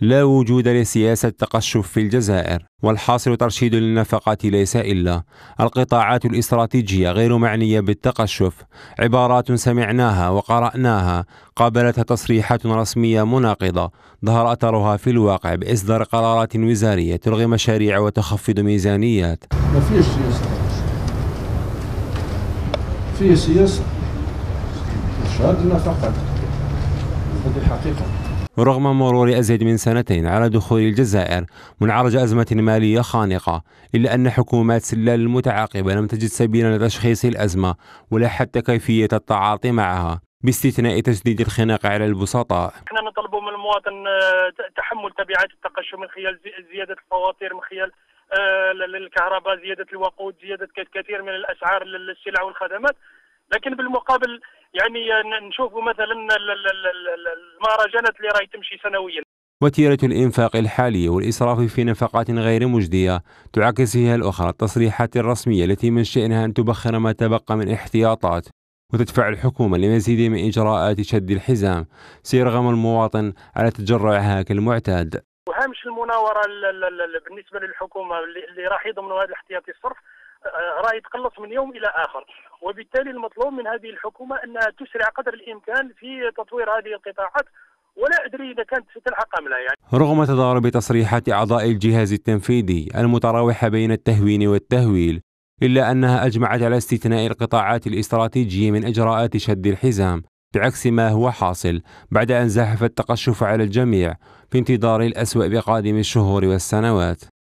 لا وجود لسياسة تقشف في الجزائر والحاصل ترشيد للنفقات ليس إلا القطاعات الاستراتيجية غير معنية بالتقشف عبارات سمعناها وقرأناها قابلتها تصريحات رسمية مناقضة ظهر أثرها في الواقع بإصدار قرارات وزارية تلغي مشاريع وتخفض ميزانيات ما فيش سياسة في سياسة إرشاد النفقات هذه حقيقة ورغم مرور أزيد من سنتين على دخول الجزائر منعرج أزمة مالية خانقة إلا أن حكومات سلال المتعاقبة لم تجد سبيلا لتشخيص الأزمة ولا حتى كيفية التعاطي معها باستثناء تسديد الخناق على البسطاء احنا نطلب من المواطن آه، تحمل تبعات التقشف من خلال زيادة الفواتير من خلال الكهرباء آه، زيادة الوقود زيادة كثير من الأسعار للسلع والخدمات لكن بالمقابل يعني نشوفوا مثلا المهرجانات اللي راهي تمشي سنويا وتيرة الإنفاق الحالية والإسراف في نفقات غير مجدية فيها الأخرى التصريحات الرسمية التي من شأنها أن تبخر ما تبقى من احتياطات وتدفع الحكومة لمزيد من إجراءات شد الحزام سيرغم المواطن على تجرعها كالمعتاد وهامش المناورة بالنسبة للحكومة اللي راح يضمنوا هذا الاحتياطي الصرف راه يتقلص من يوم الى اخر وبالتالي المطلوب من هذه الحكومه انها تسرع قدر الامكان في تطوير هذه القطاعات ولا ادري اذا كانت ستلحق ام لا يعني. رغم تضارب تصريحات اعضاء الجهاز التنفيذي المتراوحه بين التهوين والتهويل الا انها اجمعت على استثناء القطاعات الاستراتيجيه من اجراءات شد الحزام بعكس ما هو حاصل بعد ان زاحف التقشف على الجميع في انتظار الاسوا بقادم الشهور والسنوات